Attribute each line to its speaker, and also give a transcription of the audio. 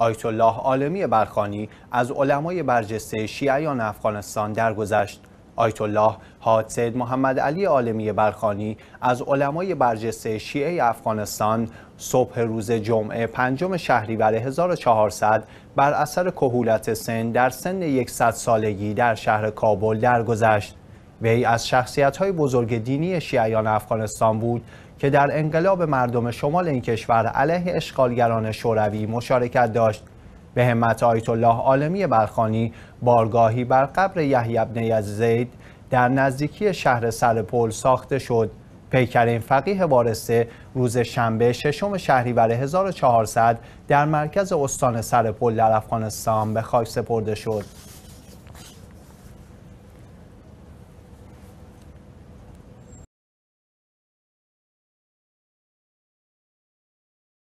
Speaker 1: آیت الله عالمی برخانی از علمای برجسته شیعیان افغانستان درگذشت آیت الله حاد سید محمد علی عالمی برخانی از علمای برجسته شیعه افغانستان صبح روز جمعه پنجم شهریور 1400 بر اثر کهولت سن در سن 100 سالگی در شهر کابل درگذشت وی از های بزرگ دینی شیعیان افغانستان بود که در انقلاب مردم شمال این کشور علیه اشغالگران شوروی مشارکت داشت به همت آیت الله عالمی برخانی بارگاهی بر قبر یحیی بن یزید در نزدیکی شهر سرپل ساخته شد پیکر این فقیه وارسته روز شنبه ششم شهریور 1400 در مرکز استان سرپل در افغانستان به خاک سپرده شد